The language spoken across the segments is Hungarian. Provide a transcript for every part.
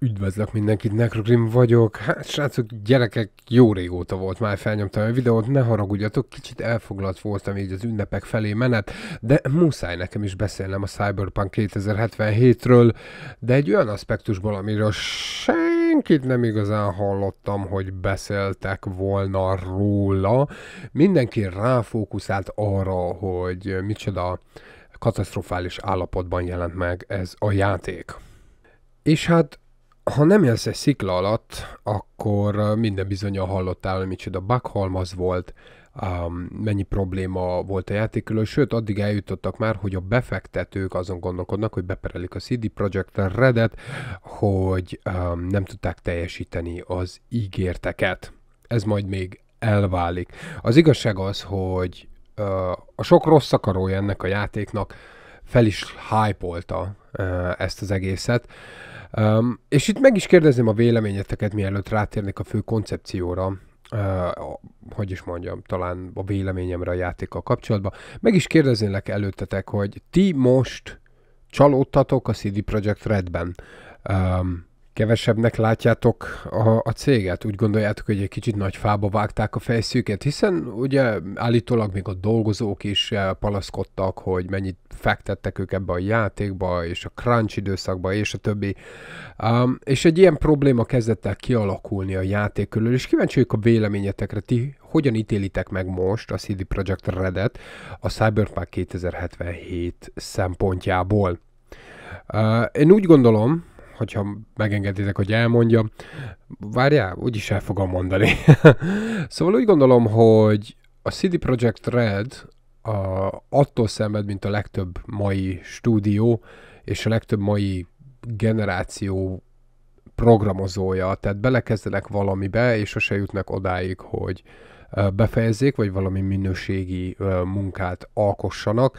Üdvözlök mindenkit, Necrogrim vagyok. Hát srácok, gyerekek, jó régóta volt már felnyomtam a videót, ne haragudjatok, kicsit elfoglalt voltam így az ünnepek felé menet, de muszáj nekem is beszélnem a Cyberpunk 2077-ről, de egy olyan aspektusból, amiről senkit nem igazán hallottam, hogy beszéltek volna róla. Mindenki ráfókuszált arra, hogy micsoda katasztrofális állapotban jelent meg ez a játék. És hát ha nem élsz egy szikla alatt, akkor minden bizonyal hallottál, hogy micsoda bakhalmaz volt, um, mennyi probléma volt a játékről, sőt addig eljutottak már, hogy a befektetők azon gondolkodnak, hogy beperelik a CD Projekt Redet, hogy um, nem tudták teljesíteni az ígérteket. Ez majd még elválik. Az igazság az, hogy uh, a sok rossz szakarója ennek a játéknak fel is hype uh, ezt az egészet. Uh, Um, és itt meg is kérdezném a véleményeteket, mielőtt rátérnék a fő koncepcióra, Uh, hogy is mondjam, talán a véleményemre a játékkal kapcsolatban. Meg is kérdeznélek előttetek, hogy ti most csalódtatok a CD Projekt Redben. Um, kevesebbnek látjátok a, a céget? Úgy gondoljátok, hogy egy kicsit nagy fába vágták a fejszűket, hiszen ugye állítólag még a dolgozók is palaszkodtak, hogy mennyit fektettek ők ebbe a játékba, és a crunch időszakba, és a többi. Um, és egy ilyen probléma kezdett el kialakulni a játék körül, és kíváncsi vagyok a véleményetekre, ti hogyan ítélitek meg most a CD Projekt Redet a Cyberpunk 2077 szempontjából? Uh, én úgy gondolom, hogyha megengeditek, hogy elmondjam. Várjál, úgyis el fogom mondani. szóval úgy gondolom, hogy a CD Projekt Red a, attól szenved, mint a legtöbb mai stúdió, és a legtöbb mai generáció programozója, tehát belekezdenek valamibe, és sose jutnak odáig, hogy befejezzék, vagy valami minőségi munkát alkossanak,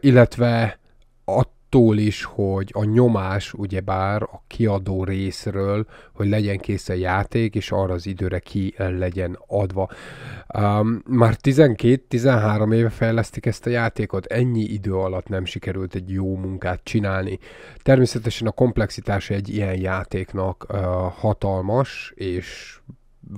illetve attól attól is, hogy a nyomás ugyebár a kiadó részről, hogy legyen kész a játék, és arra az időre ki legyen adva. Um, már 12-13 éve fejlesztik ezt a játékot, ennyi idő alatt nem sikerült egy jó munkát csinálni. Természetesen a komplexitása egy ilyen játéknak uh, hatalmas, és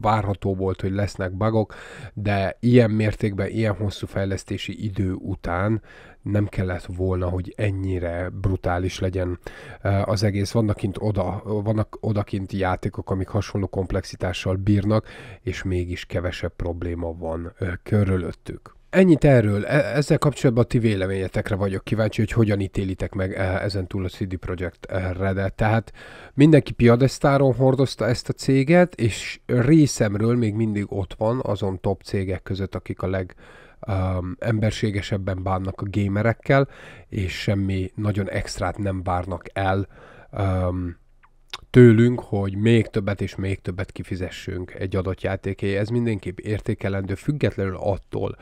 várható volt, hogy lesznek bagok, de ilyen mértékben, ilyen hosszú fejlesztési idő után nem kellett volna, hogy ennyire brutális legyen e, az egész. Vannak kint oda, vannak odakint játékok, amik hasonló komplexitással bírnak, és mégis kevesebb probléma van e, körülöttük. Ennyit erről. E, ezzel kapcsolatban a ti véleményetekre vagyok kíváncsi, hogy hogyan ítélitek meg e, ezen túl a CD Projekt Redet. Tehát mindenki piadesztáron hordozta ezt a céget, és részemről még mindig ott van azon top cégek között, akik a leg um, emberségesebben bánnak a gamerekkel, és semmi nagyon extrát nem várnak el um, tőlünk, hogy még többet és még többet kifizessünk egy adott játékéhez. Ez mindenképp értékelendő, függetlenül attól,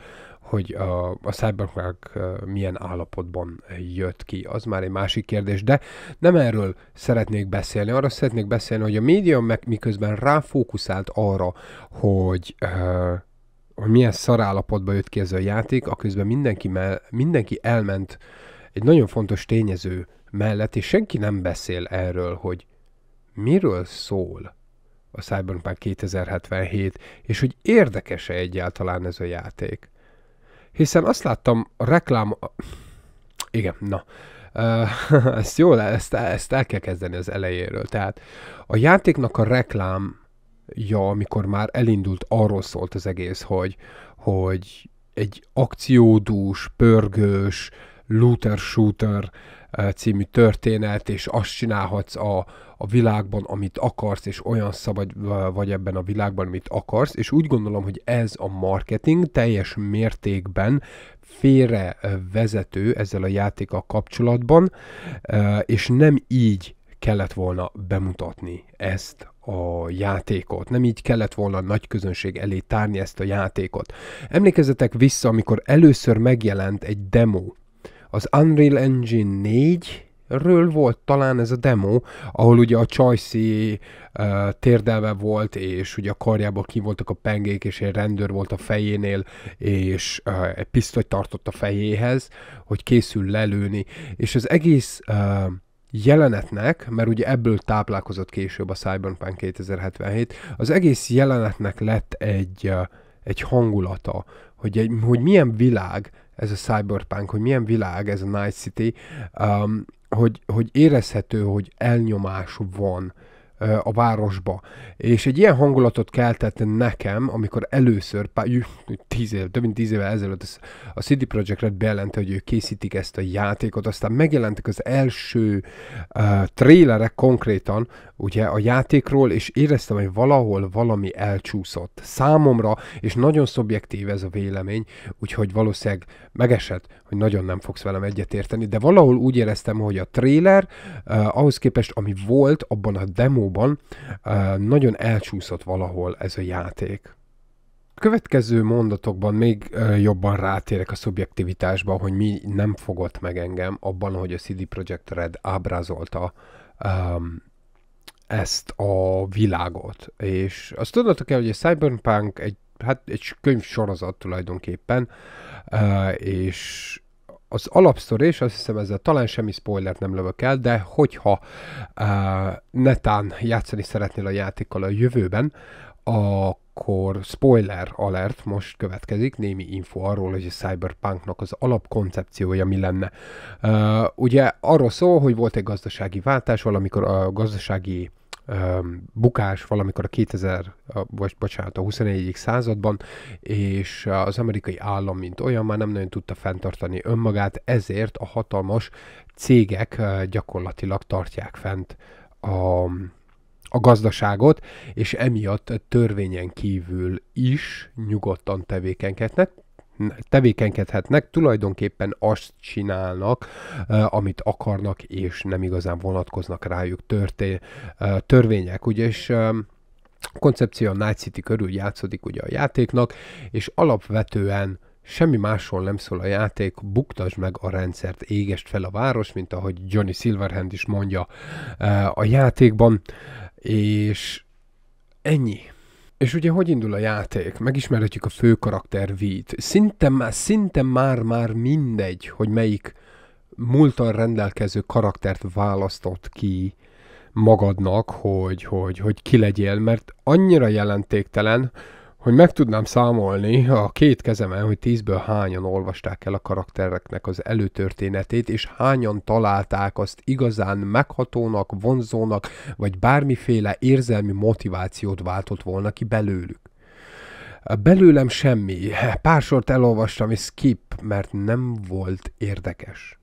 hogy a, a Cyberpunk milyen állapotban jött ki, az már egy másik kérdés, de nem erről szeretnék beszélni, arra szeretnék beszélni, hogy a média meg miközben ráfókuszált arra, hogy uh, milyen szar állapotban jött ki ez a játék, aközben mindenki, mell- mindenki elment egy nagyon fontos tényező mellett, és senki nem beszél erről, hogy miről szól a Cyberpunk 2077, és hogy érdekes-e egyáltalán ez a játék hiszen azt láttam a reklám... Igen, na. ezt jól, ezt, ezt el kell kezdeni az elejéről. Tehát a játéknak a reklámja, amikor már elindult, arról szólt az egész, hogy, hogy egy akciódús, pörgős, looter-shooter című történet, és azt csinálhatsz a, a világban, amit akarsz, és olyan szabad vagy ebben a világban, amit akarsz, és úgy gondolom, hogy ez a marketing teljes mértékben félre vezető ezzel a játékkal kapcsolatban, és nem így kellett volna bemutatni ezt a játékot. Nem így kellett volna a nagy közönség elé tárni ezt a játékot. Emlékezzetek vissza, amikor először megjelent egy demo az Unreal Engine 4 ről volt talán ez a demo, ahol ugye a Csajci uh, térdelve volt, és ugye a karjából ki voltak a pengék, és egy rendőr volt a fejénél, és uh, egy pisztoly tartott a fejéhez, hogy készül lelőni, és az egész uh, jelenetnek, mert ugye ebből táplálkozott később a Cyberpunk 2077, az egész jelenetnek lett egy, uh, egy hangulata, hogy, egy, hogy milyen világ, ez a cyberpunk, hogy milyen világ ez a Night City, um, hogy, hogy érezhető, hogy elnyomás van a városba. És egy ilyen hangulatot keltett nekem, amikor először, pár, tíz év, több mint tíz évvel ezelőtt a CD Projekt Red bejelente, hogy ők készítik ezt a játékot, aztán megjelentek az első uh, trélerek konkrétan, ugye a játékról, és éreztem, hogy valahol valami elcsúszott számomra, és nagyon szubjektív ez a vélemény, úgyhogy valószínűleg megesett, hogy nagyon nem fogsz velem egyetérteni, de valahol úgy éreztem, hogy a trailer eh, ahhoz képest, ami volt abban a demóban, eh, nagyon elcsúszott valahol ez a játék következő mondatokban még eh, jobban rátérek a szubjektivitásba, hogy mi nem fogott meg engem abban, hogy a CD Projekt Red ábrázolta um, ezt a világot. És azt tudnátok el, hogy a Cyberpunk egy, hát egy könyvsorozat tulajdonképpen, uh, és az alapszor és azt hiszem ezzel talán semmi spoilert nem lövök el, de hogyha uh, netán játszani szeretnél a játékkal a jövőben, akkor spoiler alert most következik, némi info arról, hogy a Cyberpunknak az alapkoncepciója mi lenne. Uh, ugye arról szól, hogy volt egy gazdasági váltás, valamikor a gazdasági bukás valamikor a 2000, vagy bocsánat, a 21. században, és az amerikai állam, mint olyan, már nem nagyon tudta fenntartani önmagát, ezért a hatalmas cégek gyakorlatilag tartják fent a, a gazdaságot, és emiatt törvényen kívül is nyugodtan tevékenykednek, tevékenykedhetnek, tulajdonképpen azt csinálnak, amit akarnak, és nem igazán vonatkoznak rájuk törté, törvények. Ugye, és koncepció a Night City körül játszódik ugye a játéknak, és alapvetően semmi másról nem szól a játék, buktasd meg a rendszert, égest fel a város, mint ahogy Johnny Silverhand is mondja a játékban, és ennyi. És ugye hogy indul a játék? Megismerhetjük a fő karakter Vít. Szinte már, szinte már, már mindegy, hogy melyik múltan rendelkező karaktert választott ki magadnak, hogy, hogy, hogy ki legyél, mert annyira jelentéktelen, hogy meg tudnám számolni a két kezemen, hogy tízből hányan olvasták el a karaktereknek az előtörténetét, és hányan találták azt igazán meghatónak, vonzónak, vagy bármiféle érzelmi motivációt váltott volna ki belőlük. Belőlem semmi. Pár sort elolvastam, és skip, mert nem volt érdekes.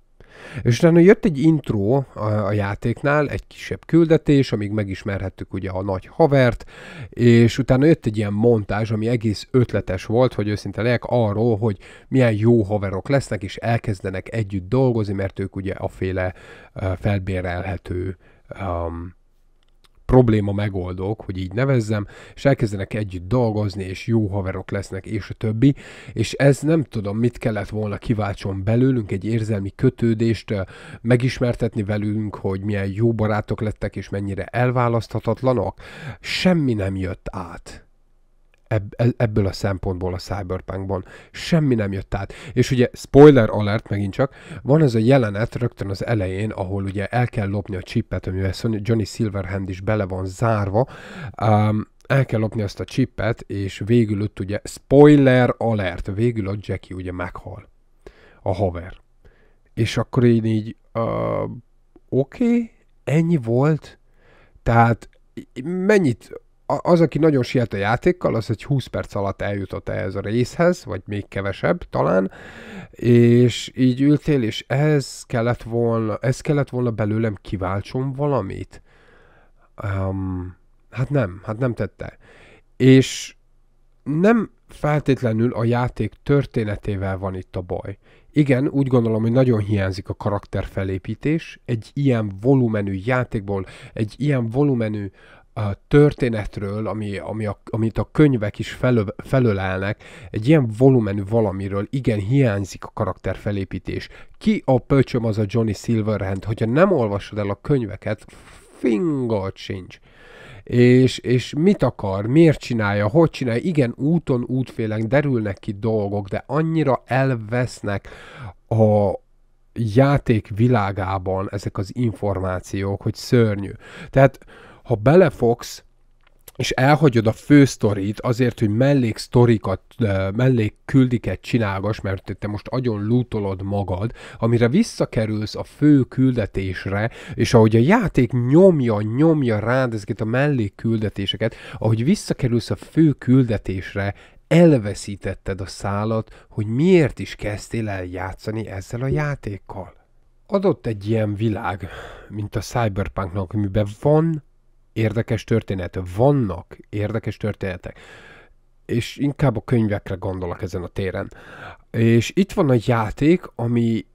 És utána jött egy intro a, a játéknál, egy kisebb küldetés, amíg megismerhettük ugye a nagy havert, és utána jött egy ilyen montázs, ami egész ötletes volt, hogy őszinte legyek arról, hogy milyen jó haverok lesznek, és elkezdenek együtt dolgozni, mert ők ugye a féle felbérelhető um, probléma megoldók, hogy így nevezzem, és elkezdenek együtt dolgozni, és jó haverok lesznek, és a többi, és ez nem tudom, mit kellett volna kiváltson belőlünk, egy érzelmi kötődést, megismertetni velünk, hogy milyen jó barátok lettek, és mennyire elválaszthatatlanok, semmi nem jött át. E-, ebből a szempontból a Cyberpunkban. Semmi nem jött át. És ugye, spoiler alert megint csak, van ez a jelenet rögtön az elején, ahol ugye el kell lopni a chipet, amivel Johnny Silverhand is bele van zárva, um, el kell lopni azt a chipet, és végül ott ugye, spoiler alert, végül ott Jackie ugye meghal. A haver. És akkor én így, uh, oké, okay, ennyi volt, tehát mennyit az, aki nagyon siet a játékkal, az egy 20 perc alatt eljutott ehhez a részhez, vagy még kevesebb talán, és így ültél, és ez kellett volna, ez kellett volna belőlem kiváltson valamit. Um, hát nem, hát nem tette. És nem feltétlenül a játék történetével van itt a baj. Igen, úgy gondolom, hogy nagyon hiányzik a karakterfelépítés egy ilyen volumenű játékból, egy ilyen volumenű történetről, ami, ami a, amit a könyvek is felö, felölelnek, egy ilyen volumenű valamiről igen hiányzik a karakterfelépítés. Ki a pöcsöm az a Johnny Silverhand? Hogyha nem olvasod el a könyveket, fingod sincs és, és mit akar, miért csinálja, hogy csinálja. Igen, úton, útfélen derülnek ki dolgok, de annyira elvesznek a játék világában ezek az információk, hogy szörnyű. Tehát ha belefogsz, és elhagyod a fő sztorit azért, hogy mellék sztorikat, mellék küldiket csinálgass, mert te most agyon lútolod magad, amire visszakerülsz a fő küldetésre, és ahogy a játék nyomja, nyomja rád ezeket a mellék küldetéseket, ahogy visszakerülsz a fő küldetésre, elveszítetted a szálat, hogy miért is kezdtél el játszani ezzel a játékkal. Adott egy ilyen világ, mint a Cyberpunknak, amiben van érdekes történet, vannak érdekes történetek, és inkább a könyvekre gondolok ezen a téren. És itt van a játék, ami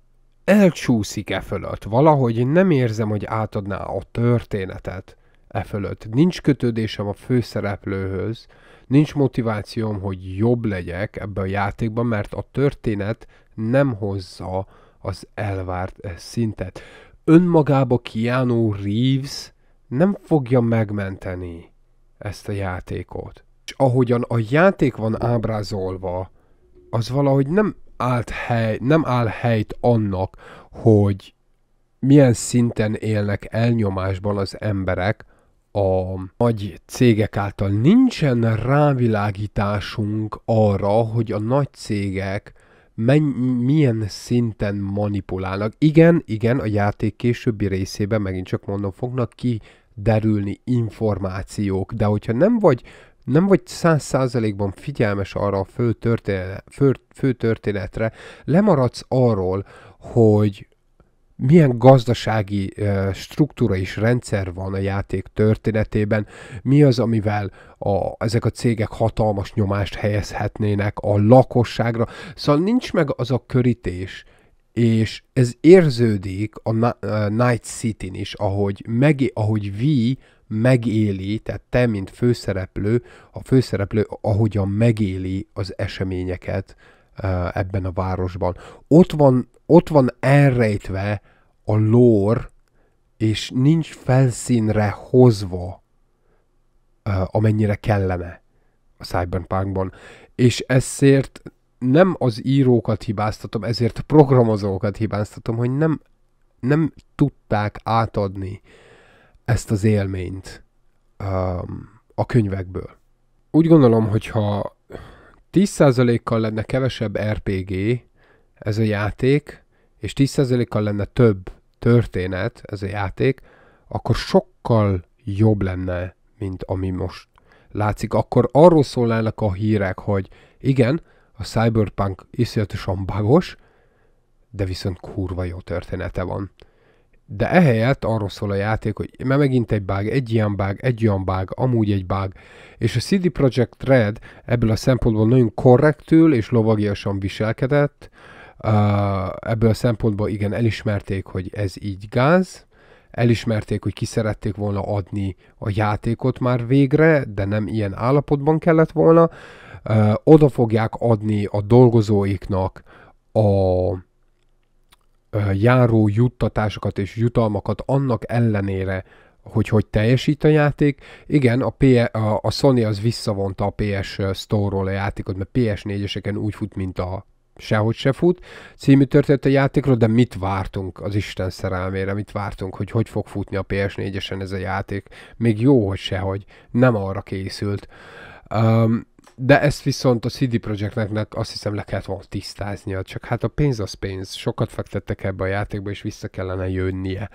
elcsúszik e fölött. Valahogy nem érzem, hogy átadná a történetet e fölött. Nincs kötődésem a főszereplőhöz, nincs motivációm, hogy jobb legyek ebbe a játékban, mert a történet nem hozza az elvárt szintet. Önmagába Keanu Reeves nem fogja megmenteni ezt a játékot. És ahogyan a játék van ábrázolva, az valahogy nem, állt hely, nem áll helyt annak, hogy milyen szinten élnek elnyomásban az emberek a nagy cégek által. Nincsen rávilágításunk arra, hogy a nagy cégek menny- milyen szinten manipulálnak. Igen, igen, a játék későbbi részében megint csak mondom, fognak ki derülni információk, de hogyha nem vagy nem vagy száz százalékban figyelmes arra a fő, történet, fő, fő történetre, lemaradsz arról, hogy milyen gazdasági struktúra és rendszer van a játék történetében, mi az, amivel a, ezek a cégek hatalmas nyomást helyezhetnének a lakosságra. Szóval nincs meg az a körítés, és ez érződik a Night City-n is, ahogy, meg, ahogy V megéli, tehát te, mint főszereplő, a főszereplő ahogyan megéli az eseményeket ebben a városban. Ott van, ott van elrejtve a lór, és nincs felszínre hozva, amennyire kellene a Cyberpunkban. És ezért nem az írókat hibáztatom, ezért programozókat hibáztatom, hogy nem, nem tudták átadni ezt az élményt um, a könyvekből. Úgy gondolom, hogy ha 10%-kal lenne kevesebb RPG er ez a játék, és 10%-kal lenne több történet ez a játék, akkor sokkal jobb lenne, mint ami most látszik. Akkor arról szólnának a hírek, hogy igen, a cyberpunk iszonyatosan bagos, de viszont kurva jó története van. De ehelyett arról szól a játék, hogy mert megint egy bág, egy ilyen bág, egy olyan bág, amúgy egy bág. És a CD Projekt Red ebből a szempontból nagyon korrektül és lovagiasan viselkedett. ebből a szempontból igen, elismerték, hogy ez így gáz, elismerték, hogy ki szerették volna adni a játékot már végre, de nem ilyen állapotban kellett volna, oda fogják adni a dolgozóiknak a járó juttatásokat és jutalmakat annak ellenére, hogy hogy teljesít a játék. Igen, a, P- a, Sony az visszavonta a PS Store-ról a játékot, mert PS4-eseken úgy fut, mint a sehogy se fut című történet a játékról, de mit vártunk az Isten szerelmére, mit vártunk, hogy hogy fog futni a PS4-esen ez a játék. Még jó, hogy sehogy, nem arra készült. Um, de ezt viszont a CD Projektnek azt hiszem le kellett volna tisztáznia, csak hát a pénz az pénz, sokat fektettek ebbe a játékba, és vissza kellene jönnie.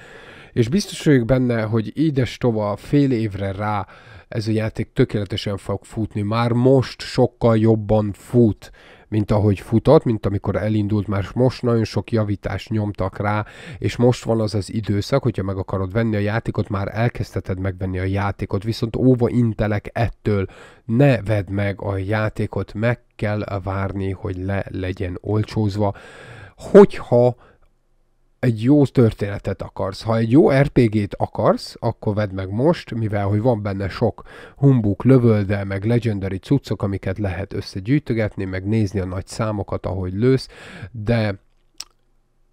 És biztos vagyok benne, hogy ides tova fél évre rá ez a játék tökéletesen fog futni, már most sokkal jobban fut, mint ahogy futott, mint amikor elindult, már most nagyon sok javítást nyomtak rá, és most van az az időszak, hogyha meg akarod venni a játékot, már elkezdheted megvenni a játékot, viszont óva intelek ettől, ne vedd meg a játékot, meg kell várni, hogy le legyen olcsózva, hogyha egy jó történetet akarsz. Ha egy jó RPG-t akarsz, akkor vedd meg most, mivel hogy van benne sok humbuk, lövölde, meg legendary cuccok, amiket lehet összegyűjtögetni, meg nézni a nagy számokat, ahogy lősz, de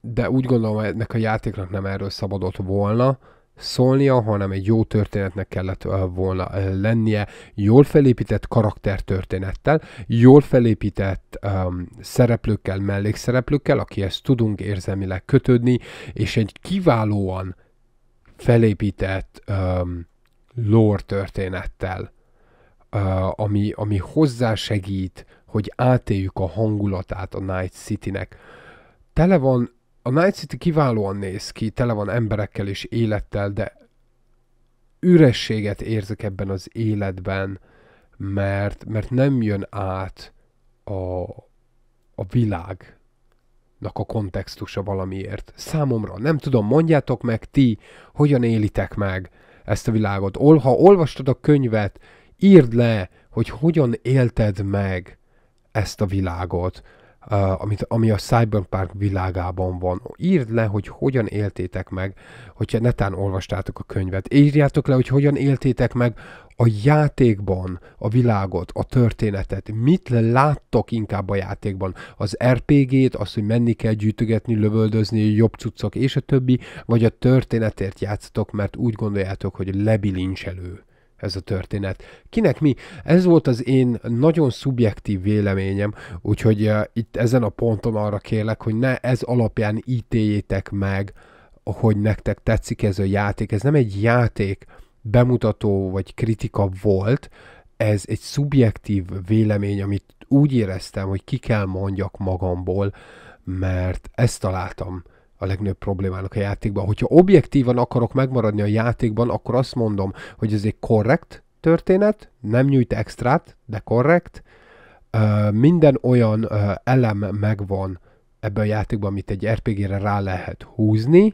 de úgy gondolom, ennek a játéknak nem erről szabadott volna, szólnia, hanem egy jó történetnek kellett volna lennie, jól felépített karaktertörténettel, jól felépített um, szereplőkkel, mellékszereplőkkel, akihez tudunk érzelmileg kötődni, és egy kiválóan felépített um, lore történettel, uh, ami, ami hozzásegít, hogy átéljük a hangulatát a Night City-nek. Tele van a Night City kiválóan néz ki, tele van emberekkel és élettel, de ürességet érzek ebben az életben, mert, mert nem jön át a, a világnak a kontextusa valamiért. Számomra, nem tudom, mondjátok meg ti, hogyan élitek meg ezt a világot. Ol, ha olvastad a könyvet, írd le, hogy hogyan élted meg ezt a világot. Eh, amit, ami a Cyberpunk világában van. Írd le, hogy hogyan éltétek meg, hogyha netán olvastátok a könyvet. Írjátok le, hogy hogyan éltétek meg a játékban a világot, a történetet, mit láttok inkább a játékban, az RPG-t, az, hogy menni kell gyűjtögetni, lövöldözni, jobb cuccok és a többi, vagy a történetért játszatok, mert úgy gondoljátok, hogy lebilincselő ez a történet. Kinek mi? Ez volt az én nagyon szubjektív véleményem, úgyhogy uh, itt ezen a ponton arra kérlek, hogy ne ez alapján ítéljétek meg, hogy nektek tetszik ez a játék. Ez nem egy játék bemutató vagy kritika volt, ez egy szubjektív vélemény, amit úgy éreztem, hogy ki kell mondjak magamból, mert ezt találtam a legnagyobb problémának a játékban. Hogyha objektívan akarok megmaradni a játékban, akkor azt mondom, hogy ez egy korrekt történet, nem nyújt extrát, de korrekt. Minden olyan elem megvan ebben a játékban, amit egy RPG-re er rá lehet húzni.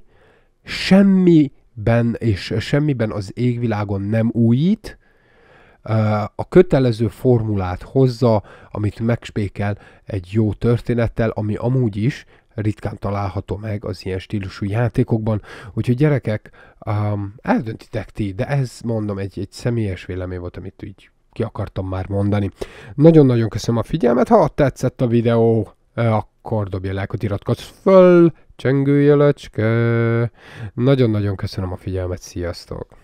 Semmiben és semmiben az égvilágon nem újít, a kötelező formulát hozza, amit megspékel egy jó történettel, ami amúgy is ritkán található meg az ilyen stílusú játékokban, úgyhogy gyerekek, um, eldöntitek ti, de ez mondom egy, egy személyes vélemény volt, amit így ki akartam már mondani. Nagyon-nagyon köszönöm a figyelmet, ha tetszett a videó, eh, akkor dobja lájkot, iratkozz föl, csengőjelöcske. Nagyon-nagyon köszönöm a figyelmet, sziasztok!